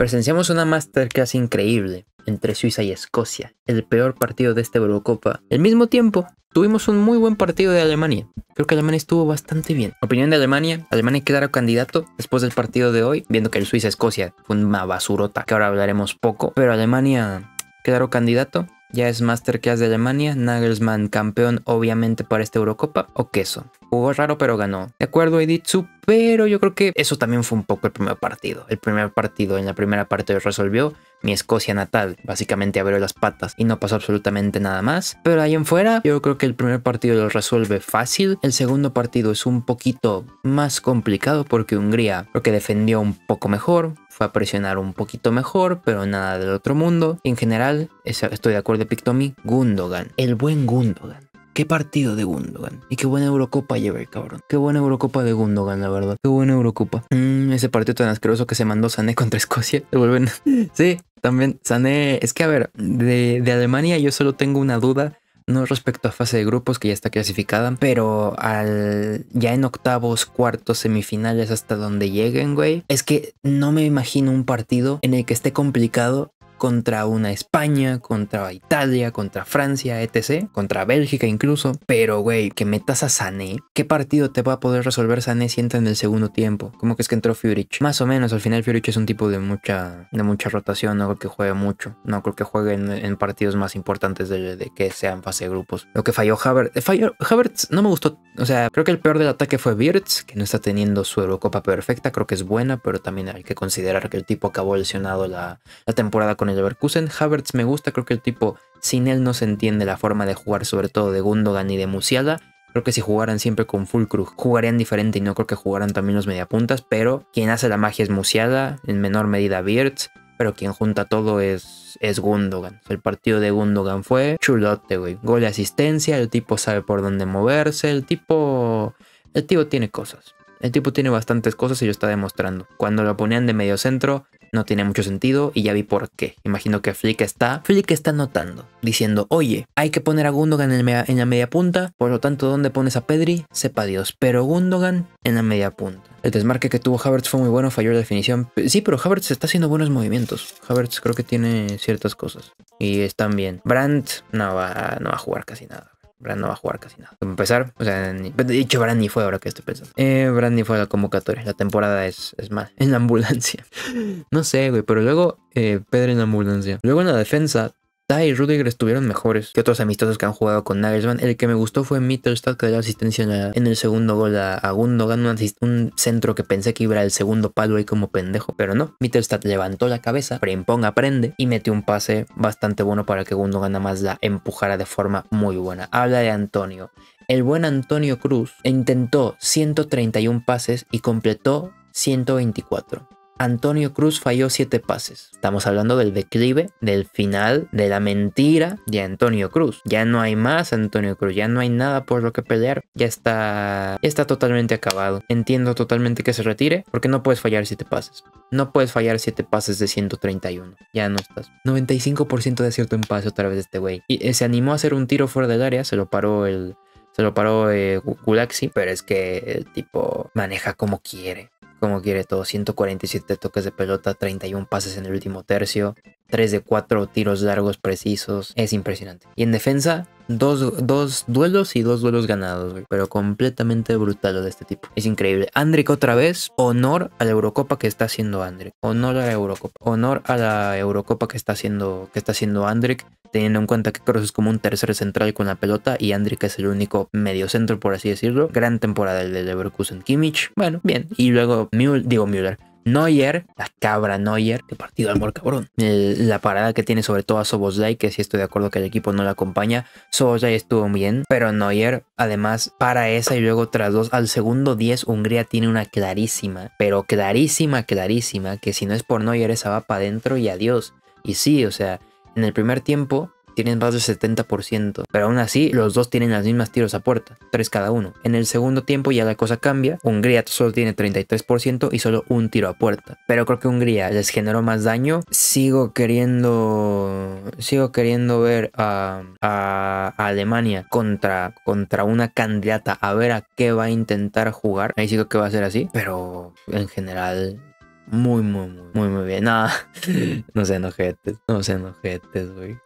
Presenciamos una masterclass increíble entre Suiza y Escocia, el peor partido de esta Eurocopa. Al mismo tiempo, tuvimos un muy buen partido de Alemania. Creo que Alemania estuvo bastante bien. Opinión de Alemania, Alemania quedará candidato después del partido de hoy, viendo que el Suiza-Escocia fue una basurota, que ahora hablaremos poco, pero Alemania quedará candidato ya es Masterclass de Alemania, Nagelsmann campeón obviamente para esta Eurocopa o queso. Jugó raro pero ganó. De acuerdo a Editsu, pero yo creo que eso también fue un poco el primer partido. El primer partido en la primera parte resolvió mi Escocia natal. Básicamente abrió las patas y no pasó absolutamente nada más. Pero ahí en fuera, yo creo que el primer partido lo resuelve fácil. El segundo partido es un poquito más complicado porque Hungría lo que defendió un poco mejor, fue a presionar un poquito mejor, pero nada del otro mundo. En general, estoy de acuerdo de mi Gundogan, el buen Gundogan Qué partido de Gundogan. Y qué buena Eurocopa lleva el cabrón. Qué buena Eurocopa de Gundogan, la verdad. Qué buena Eurocopa. Mm, ese partido tan asqueroso que se mandó Sané contra Escocia. Se vuelven. sí, también Sané. Es que a ver, de, Alemania yo solo tengo una duda no respecto a fase de grupos que ya está clasificada, pero al ya en octavos, cuartos, semifinales hasta donde lleguen, güey, es que no me imagino un partido en el que esté complicado contra una España, contra Italia, contra Francia, etc. Contra Bélgica incluso. Pero, güey, que metas a Sané. ¿Qué partido te va a poder resolver Sané si entra en el segundo tiempo? Como que es que entró Fiorich? Más o menos, al final Fiorich es un tipo de mucha, de mucha rotación. No creo que juegue mucho. No creo que juegue en, partidos más importantes de, que sean fase de grupos. Lo que falló eh, Havertz. Falló, no me gustó. O sea, creo que el peor del ataque fue Wirtz, que no está teniendo su Eurocopa perfecta. Creo que es buena, pero también hay que considerar que el tipo acabó lesionado la, la temporada con de el Leverkusen. Havertz me gusta, creo que el tipo sin él no se entiende la forma de jugar, sobre todo de Gundogan y de Musiala. Creo que si jugaran siempre con full jugarían diferente y no creo que jugaran también los mediapuntas, pero quien hace la magia es Musiala, en menor medida Wirtz, pero quien junta todo es, es Gundogan. El partido de Gundogan fue chulote, güey. Gol de asistencia, el tipo sabe por dónde moverse, el tipo... El tipo tiene cosas. El tipo tiene bastantes cosas y lo está demostrando. Cuando lo ponían de medio centro, no tiene mucho sentido y ya vi por qué. Imagino que Flick está, Flick está notando, diciendo, oye, hay que poner a Gundogan en, la media punta, por lo tanto, ¿dónde pones a Pedri? Sepa Dios, pero Gundogan en la media punta. El desmarque que tuvo Havertz fue muy bueno, falló la definición. Sí, pero Havertz está haciendo buenos movimientos. Havertz creo que tiene ciertas cosas y están bien. Brandt no no va a jugar casi nada. Brand no va a jugar casi nada. empezar, o sea, ni, de hecho, Brand ni fue ahora que estoy pensando. Eh, Brand ni fue a la convocatoria. La temporada es, es mal. En la ambulancia. no sé, güey, pero luego eh, Pedro en la ambulancia. Luego en la defensa, Tai y Rudiger estuvieron mejores que otros amistosos que han jugado con Nagelsmann. El que me gustó fue Mittelstadt, que dio asistencia en, el segundo gol a, Gundogan, un, centro que pensé que iba al segundo palo ahí como pendejo, pero no. Mittelstadt levantó la cabeza, preimponga, aprende y metió un pase bastante bueno para que Gundogan nada más la empujara de forma muy buena. Habla de Antonio. El buen Antonio Cruz intentó 131 pases y completó 124. Antonio Cruz falló siete pases. Estamos hablando del declive, del final, de la mentira de Antonio Cruz. Ya no hay más Antonio Cruz, ya no hay nada por lo que pelear. Ya está, está totalmente acabado. Entiendo totalmente que se retire porque no puedes fallar 7 pases. No puedes fallar 7 pases de 131. Ya no estás. 95% de acierto en pase otra vez este güey. Y eh, se animó a hacer un tiro fuera del área, se lo paró el, se lo paró eh, Gulaxi, pero es que el tipo maneja como quiere como quiere todo, 147 toques de pelota, 31 pases en el último tercio, 3 de 4 tiros largos precisos, es impresionante. Y en defensa, Dos, duelos y dos duelos ganados, Pero completamente brutal lo de este tipo. Es increíble. Andrik otra vez. Honor a la Eurocopa que está haciendo Andrik. Honor a la Eurocopa. Honor a la Eurocopa que está haciendo, que está haciendo Teniendo en cuenta que Cross es como un tercer central con la pelota y Andrik es el único medio centro, por así decirlo. Gran temporada el de Leverkusen Kimmich. Bueno, bien. Y luego Müller, digo Müller. Neuer, la cabra Neuer, qué partido de amor cabrón. la parada que tiene sobre todo a Soboslai, que si estoy de acuerdo que el equipo no la acompaña. Soboslai estuvo bien, pero Neuer además para esa y luego tras dos al segundo 10 Hungría tiene una clarísima, pero clarísima, clarísima, que si no es por Neuer esa va para adentro y adiós. Y sí, o sea, en el primer tiempo tienen más del 70%, pero aún así los dos tienen las mismas tiros a puerta, Tres cada uno. En el segundo tiempo ya la cosa cambia, Hungría solo tiene 33% y solo un tiro a puerta, pero creo que Hungría les generó más daño. Sigo queriendo sigo queriendo ver a, Alemania contra, contra una candidata a ver a qué va a intentar jugar. Ahí sí que va a ser así, pero en general muy, muy, muy, muy, muy bien. Nada, no sean ojetes, no se ojetes, güey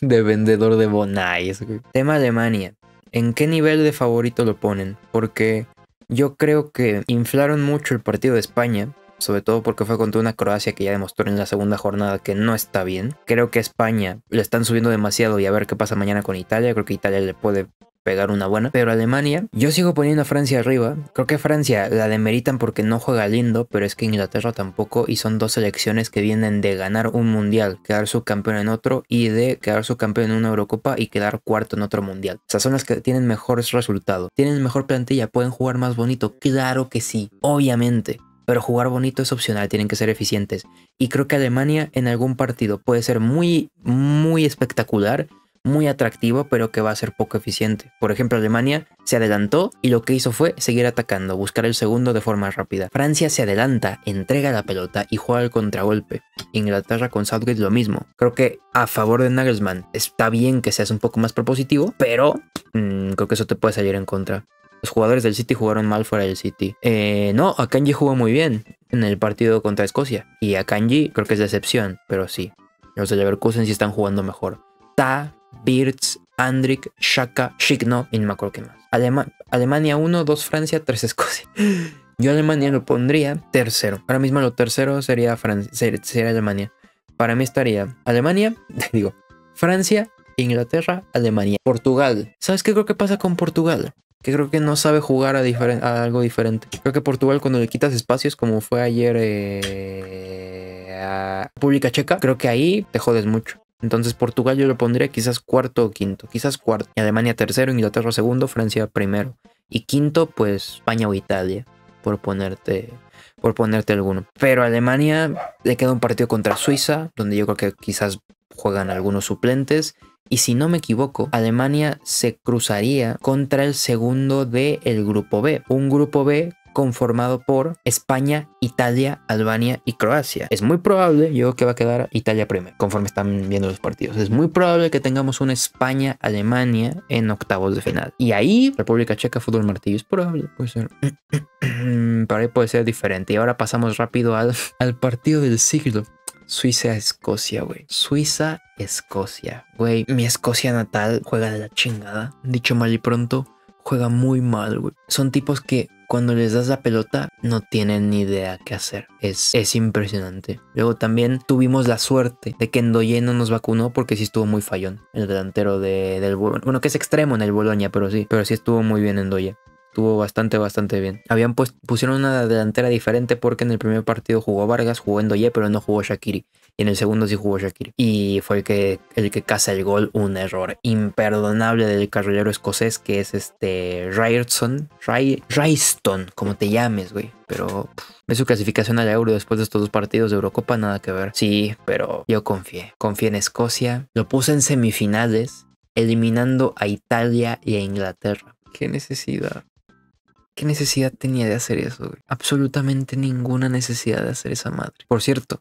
de vendedor de bonais. Tema Alemania. ¿En qué nivel de favorito lo ponen? Porque yo creo que inflaron mucho el partido de España sobre todo porque fue contra una Croacia que ya demostró en la segunda jornada que no está bien. Creo que España le están subiendo demasiado y a ver qué pasa mañana con Italia. Creo que Italia le puede pegar una buena. Pero Alemania, yo sigo poniendo a Francia arriba. Creo que Francia la demeritan porque no juega lindo, pero es que Inglaterra tampoco. Y son dos selecciones que vienen de ganar un mundial, quedar subcampeón en otro y de quedar subcampeón en una Eurocopa y quedar cuarto en otro mundial. Esas son las que tienen mejores resultados. Tienen mejor plantilla, pueden jugar más bonito. Claro que sí, obviamente pero jugar bonito es opcional, tienen que ser eficientes. Y creo que Alemania en algún partido puede ser muy, muy espectacular, muy atractivo, pero que va a ser poco eficiente. Por ejemplo, Alemania se adelantó y lo que hizo fue seguir atacando, buscar el segundo de forma rápida. Francia se adelanta, entrega la pelota y juega el contragolpe. Inglaterra con Southgate lo mismo. Creo que a favor de Nagelsmann está bien que seas un poco más propositivo, pero mm, creo que eso te puede salir en contra los jugadores del City jugaron mal fuera del City. Eh, no, Akanji jugó muy bien en el partido contra Escocia. Y Akanji creo que es decepción, pero sí. Los de Leverkusen sí están jugando mejor. Ta, Birds, Andrik, Shaka, Shikno, y no me acuerdo qué más. Alemania 1, 2 Francia, 3 Escocia. Yo Alemania lo pondría tercero. Ahora mismo lo tercero sería, Francia, sería Alemania. Para mí estaría Alemania, digo, Francia, Inglaterra, Alemania, Portugal. ¿Sabes qué creo que pasa con Portugal? que creo que no sabe jugar a, algo diferente. Creo que Portugal cuando le quitas espacios, como fue ayer eh, a República Checa, creo que ahí te jodes mucho. Entonces Portugal yo lo pondría quizás cuarto o quinto, quizás cuarto. Alemania tercero, Inglaterra segundo, Francia primero. Y quinto, pues España o Italia, por ponerte por ponerte alguno. Pero Alemania le queda un partido contra Suiza, donde yo creo que quizás juegan algunos suplentes y si no me equivoco, Alemania se cruzaría contra el segundo del el grupo B, un grupo B conformado por España, Italia, Albania y Croacia. Es muy probable, yo creo que va a quedar Italia primero, conforme están viendo los partidos. Es muy probable que tengamos una España-Alemania en octavos de final. Y ahí, República Checa, fútbol martillo, es probable, puede ser. Pero ahí puede ser diferente. Y ahora pasamos rápido al, al partido del siglo Suiza, Escocia, güey. Suiza, Escocia. Güey, mi Escocia natal juega de la chingada. Dicho mal y pronto, juega muy mal, güey. Son tipos que cuando les das la pelota no tienen ni idea qué hacer. Es, es impresionante. Luego también tuvimos la suerte de que Endoye no nos vacunó porque sí estuvo muy fallón. El delantero de, del... Bueno, que es extremo en el Boloña, pero sí. Pero sí estuvo muy bien Endoye estuvo bastante, bastante bien. Habían pues, pusieron una delantera diferente porque en el primer partido jugó Vargas, jugando ye pero no jugó Shakiri. Y en el segundo sí jugó Shakiri. Y fue el que, el que casa el gol, un error imperdonable del carrilero escocés que es este Ryerson, como te llames, güey. Pero es su clasificación al Euro después de estos dos partidos de Eurocopa, nada que ver. Sí, pero yo confié. Confié en Escocia. Lo puse en semifinales, eliminando a Italia y a Inglaterra. Qué necesidad. ¿Qué necesidad tenía de hacer eso? Güey? Absolutamente ninguna necesidad de hacer esa madre. Por cierto,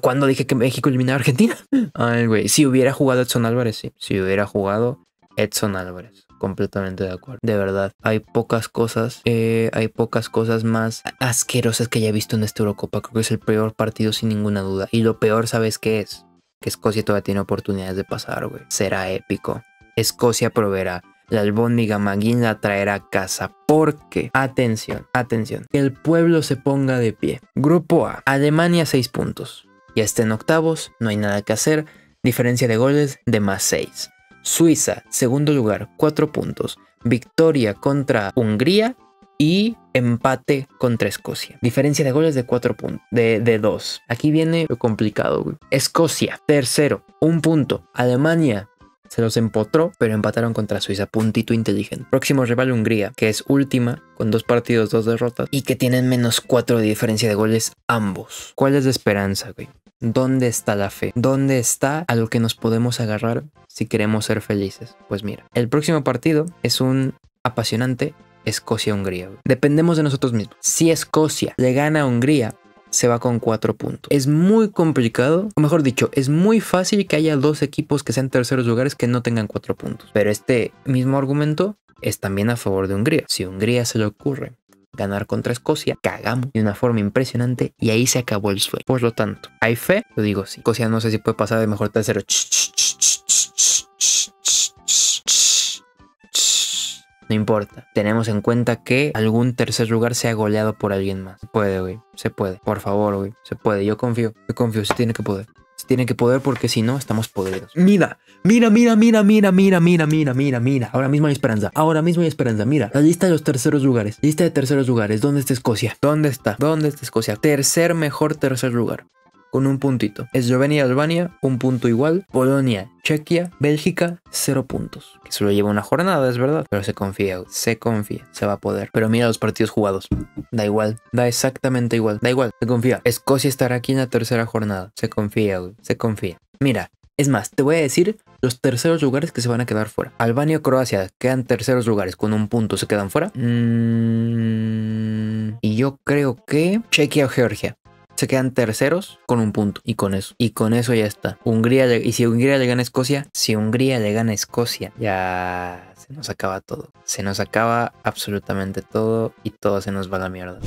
¿cuándo dije que México eliminaba a Argentina? Ay, güey. Si hubiera jugado Edson Álvarez, sí. Si hubiera jugado Edson Álvarez completamente de acuerdo. De verdad, hay pocas cosas, eh, hay pocas cosas más asquerosas que haya visto en esta Eurocopa. Creo que es el peor partido sin ninguna duda. Y lo peor, ¿sabes qué es? Que Escocia todavía tiene oportunidades de pasar, güey. Será épico. Escocia proveerá la albóndiga Maguín la traerá a casa. Porque, atención, atención, que el pueblo se ponga de pie. Grupo A, Alemania 6 puntos. Ya está en octavos, no hay nada que hacer, diferencia de goles de más 6. Suiza, segundo lugar, 4 puntos. Victoria contra Hungría y empate contra Escocia. Diferencia de goles de 4 puntos, de, de 2. Aquí viene lo complicado, Escocia, tercero, 1 punto. Alemania, se los empotró, pero empataron contra Suiza. Puntito inteligente. Próximo rival Hungría, que es última, con dos partidos, dos derrotas, y que tienen menos cuatro de diferencia de goles ambos. ¿Cuál es la esperanza, güey? ¿Dónde está la fe? ¿Dónde está a lo que nos podemos agarrar si queremos ser felices? Pues mira, el próximo partido es un apasionante Escocia-Hungría. Dependemos de nosotros mismos. Si Escocia le gana a Hungría, se va con cuatro puntos. Es muy complicado, o mejor dicho, es muy fácil que haya dos equipos que sean terceros lugares que no tengan cuatro puntos. Pero este mismo argumento es también a favor de Hungría. Si Hungría se le ocurre ganar contra Escocia, cagamos de una forma impresionante y ahí se acabó el sueño. Por lo tanto, ¿hay fe? Lo digo sí. Escocia no sé si puede pasar de mejor tercero. No importa. Tenemos en cuenta que algún tercer lugar sea goleado por alguien más. Se puede, güey. Se puede. Por favor, güey. Se puede. Yo confío. Yo confío. Se tiene que poder. Se tiene que poder porque si no, estamos podridos. Mira, mira, mira, mira, mira, mira, mira, mira, mira, mira. Ahora mismo hay esperanza. Ahora mismo hay esperanza. Mira, la lista de los terceros lugares. Lista de terceros lugares. ¿Dónde está Escocia? ¿Dónde está? ¿Dónde está Escocia? Tercer mejor tercer lugar con un puntito. Eslovenia y Albania, un punto igual. Polonia, Chequia, Bélgica, cero puntos. Que lo lleva una jornada, es verdad. Pero se confía, se confía, se va a poder. Pero mira los partidos jugados. Da igual, da exactamente igual. Da igual, se confía. Escocia estará aquí en la tercera jornada. Se confía, se confía. Mira, es más, te voy a decir los terceros lugares que se van a quedar fuera. Albania o Croacia quedan terceros lugares con un punto, se quedan fuera. Mm, y yo creo que Chequia o Georgia se quedan terceros con un punto y con eso. Y con eso ya está. Hungría, y si Hungría le gana a Escocia, si Hungría le gana a Escocia, ya se nos acaba todo. Se nos acaba absolutamente todo y todo se nos va a la mierda.